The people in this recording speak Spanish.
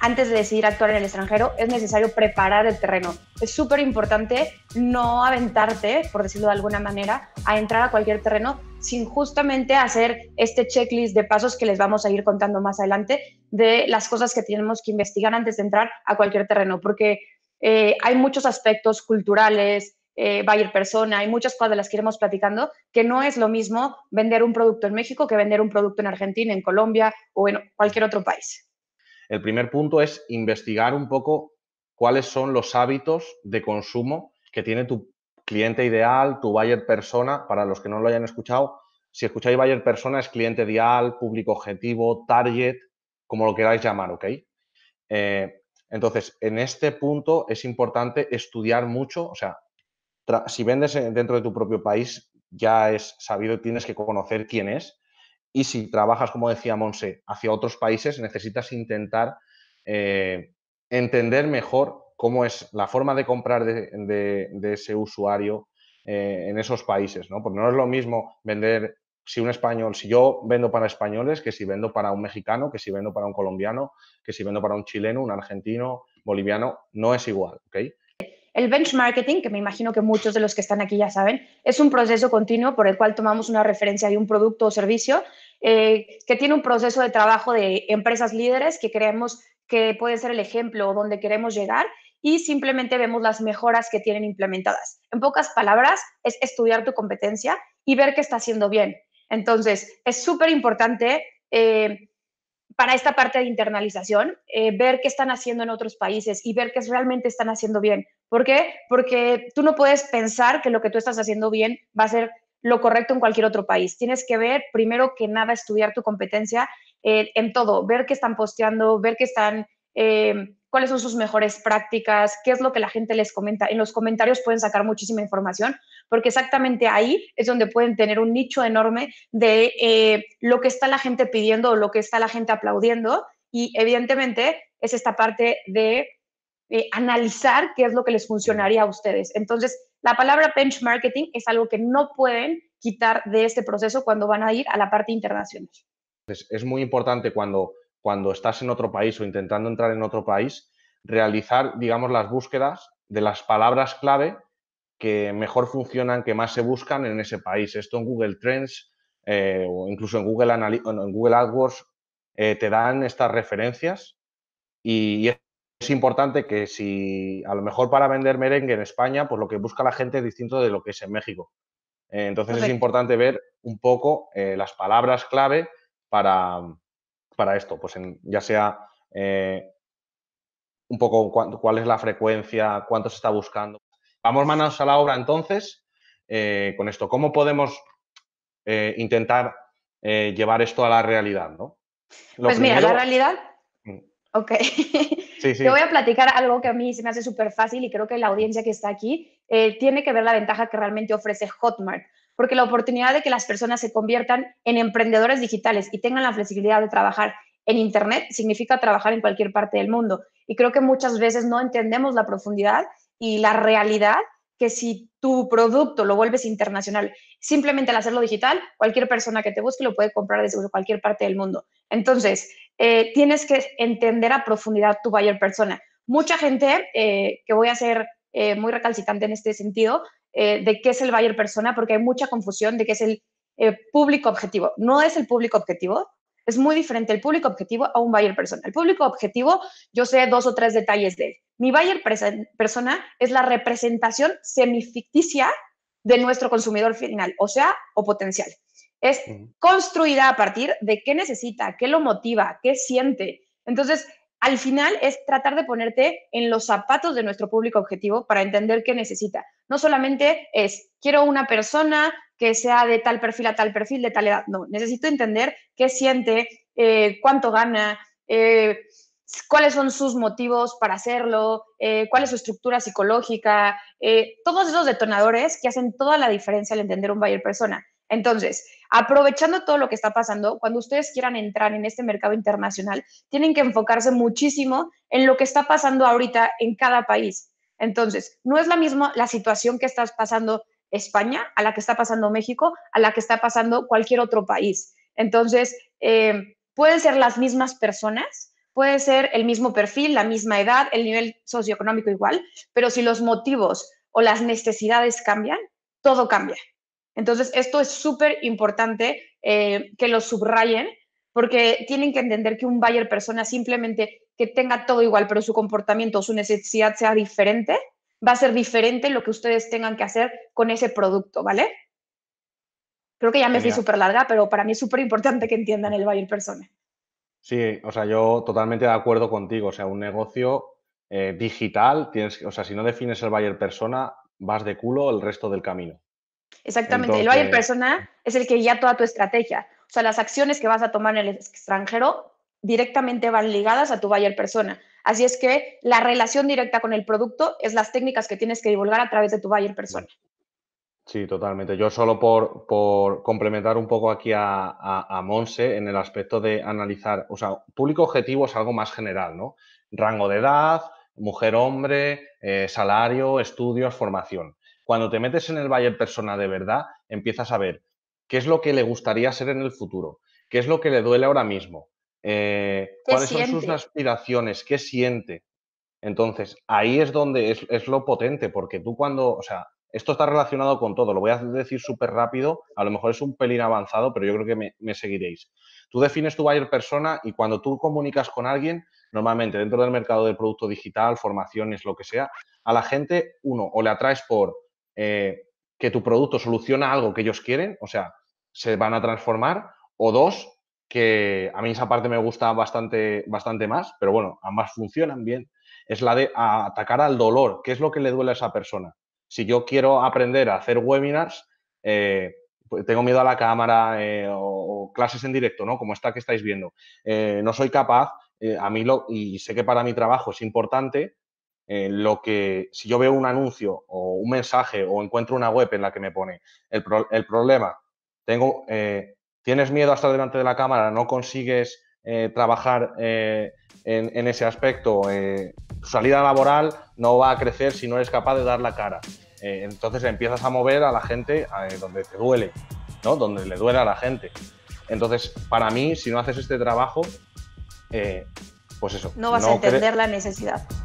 antes de decidir actuar en el extranjero, es necesario preparar el terreno. Es súper importante no aventarte, por decirlo de alguna manera, a entrar a cualquier terreno sin justamente hacer este checklist de pasos que les vamos a ir contando más adelante de las cosas que tenemos que investigar antes de entrar a cualquier terreno, porque eh, hay muchos aspectos culturales, eh, ir persona, hay muchas cosas de las que iremos platicando, que no es lo mismo vender un producto en México que vender un producto en Argentina, en Colombia o en cualquier otro país. El primer punto es investigar un poco cuáles son los hábitos de consumo que tiene tu cliente ideal, tu buyer persona. Para los que no lo hayan escuchado, si escucháis buyer persona es cliente ideal, público objetivo, target, como lo queráis llamar, ¿ok? Eh, entonces, en este punto es importante estudiar mucho, o sea, si vendes dentro de tu propio país, ya es sabido, tienes que conocer quién es, y si trabajas, como decía Monse, hacia otros países, necesitas intentar eh, entender mejor cómo es la forma de comprar de, ese usuario eh, en esos países, ¿no? Porque no es lo mismo vender si un español, si yo vendo para españoles, que si vendo para un mexicano, que si vendo para un colombiano, que si vendo para un chileno, un argentino, boliviano, no es igual, ¿ok? El benchmarking, que me imagino que muchos de los que están aquí ya saben, es un proceso continuo por el cual tomamos una referencia de un producto o servicio eh, que tiene un proceso de trabajo de empresas líderes que creemos que puede ser el ejemplo o donde queremos llegar y simplemente vemos las mejoras que tienen implementadas. En pocas palabras, es estudiar tu competencia y ver qué está haciendo bien. Entonces, es súper importante eh, para esta parte de internalización, eh, ver qué están haciendo en otros países y ver qué realmente están haciendo bien. ¿Por qué? Porque tú no puedes pensar que lo que tú estás haciendo bien va a ser lo correcto en cualquier otro país. Tienes que ver, primero que nada, estudiar tu competencia eh, en todo, ver qué están posteando, ver qué están... Eh, cuáles son sus mejores prácticas, qué es lo que la gente les comenta. En los comentarios pueden sacar muchísima información, porque exactamente ahí es donde pueden tener un nicho enorme de eh, lo que está la gente pidiendo o lo que está la gente aplaudiendo. Y evidentemente es esta parte de eh, analizar qué es lo que les funcionaría a ustedes. Entonces, la palabra benchmarking es algo que no pueden quitar de este proceso cuando van a ir a la parte internacional. es muy importante cuando cuando estás en otro país o intentando entrar en otro país, realizar, digamos, las búsquedas de las palabras clave que mejor funcionan, que más se buscan en ese país. Esto en Google Trends eh, o incluso en Google, en Google AdWords eh, te dan estas referencias y, es importante que si a lo mejor para vender merengue en España, pues lo que busca la gente es distinto de lo que es en México. Eh, entonces es importante ver un poco las palabras clave para, para esto? Pues ya sea eh, un poco cuál es la frecuencia, cuánto se está buscando. Vamos manos a la obra entonces eh, con esto. ¿Cómo podemos eh, intentar llevar esto a la realidad? pues mira, la realidad Ok. Te voy a platicar algo que a mí se me hace súper fácil y creo que la audiencia que está aquí eh, tiene que ver la ventaja que realmente ofrece Hotmart, porque la oportunidad de que las personas se conviertan en emprendedores digitales y tengan la flexibilidad de trabajar en Internet significa trabajar en cualquier parte del mundo. Y creo que muchas veces no entendemos la profundidad y la realidad que si tu producto lo vuelves internacional, simplemente al hacerlo digital, cualquier persona que te busque lo puede comprar desde cualquier parte del mundo. Entonces, eh, tienes que entender a profundidad tu buyer persona. Mucha gente, eh, que voy a ser eh, muy recalcitante en este sentido, de qué es el buyer persona, porque hay mucha confusión de qué es el público objetivo. No es el público objetivo, es muy diferente el público objetivo a un buyer persona. El público objetivo, yo sé dos o tres detalles de él. Mi buyer persona es la representación semificticia de nuestro consumidor final, o sea, o potencial. Es construida a partir de qué necesita, qué lo motiva, qué siente. Entonces, al final es tratar de ponerte en los zapatos de nuestro público objetivo para entender qué necesita. No solamente es, quiero una persona que sea de tal perfil a tal perfil, de tal edad. No, necesito entender qué siente, eh, cuánto gana, eh, cuáles son sus motivos para hacerlo, eh, cuál es su estructura psicológica, todos esos detonadores que hacen toda la diferencia al entender un buyer persona. Entonces, aprovechando todo lo que está pasando, cuando ustedes quieran entrar en este mercado internacional, tienen que enfocarse muchísimo en lo que está pasando ahorita en cada país. Entonces, no es la misma la situación que estás pasando España, a la que está pasando México, a la que está pasando cualquier otro país. Entonces, eh, pueden ser las mismas personas, puede ser el mismo perfil, la misma edad, el nivel socioeconómico igual, pero si los motivos o las necesidades cambian, todo cambia. Entonces, esto es súper importante eh, que lo subrayen porque tienen que entender que un buyer persona simplemente que tenga todo igual, pero su comportamiento o su necesidad sea diferente, va a ser diferente lo que ustedes tengan que hacer con ese producto, ¿vale? Creo que ya me fui súper larga, pero para mí es súper importante que entiendan el buyer persona. Sí, o sea, yo totalmente de acuerdo contigo. O sea, un negocio eh, digital, tienes, o sea, si no defines el buyer persona, vas de culo el resto del camino. Exactamente, el buyer persona es el que guía toda tu estrategia. O sea, las acciones que vas a tomar en el extranjero directamente van ligadas a tu buyer persona. Así es que la relación directa con el producto es las técnicas que tienes que divulgar a través de tu buyer persona. Sí, totalmente. Yo solo por, complementar un poco aquí a, Monse en el aspecto de analizar, o sea, público objetivo es algo más general, ¿no? Rango de edad, mujer-hombre, eh, salario, estudios, formación. Cuando te metes en el buyer persona de verdad, empiezas a ver qué es lo que le gustaría ser en el futuro, qué es lo que le duele ahora mismo, eh, cuáles son sus aspiraciones, qué siente. Entonces, ahí es donde es, lo potente, porque tú cuando, o sea, esto está relacionado con todo, lo voy a decir súper rápido, a lo mejor es un pelín avanzado, pero yo creo que me, seguiréis. Tú defines tu buyer persona y cuando tú comunicas con alguien, normalmente dentro del mercado del producto digital, formaciones, lo que sea, a la gente, uno, o le atraes por eh, que tu producto soluciona algo que ellos quieren, o sea, se van a transformar, o dos, que a mí esa parte me gusta bastante, bastante más, pero bueno, ambas funcionan bien, es la de atacar al dolor, qué es lo que le duele a esa persona. Si yo quiero aprender a hacer webinars, eh, pues tengo miedo a la cámara eh, o, clases en directo, ¿no? Como esta que estáis viendo. Eh, no soy capaz, a mí lo, y sé que para mi trabajo es importante, lo que si yo veo un anuncio o un mensaje o encuentro una web en la que me pone el, problema, tengo, tienes miedo a estar delante de la cámara, no consigues eh, trabajar eh, en, ese aspecto, eh, tu salida laboral no va a crecer si no eres capaz de dar la cara. entonces empiezas a mover a la gente donde te duele, ¿no? donde le duele a la gente. Entonces, para mí, si no haces este trabajo, pues eso. No vas a entender la necesidad.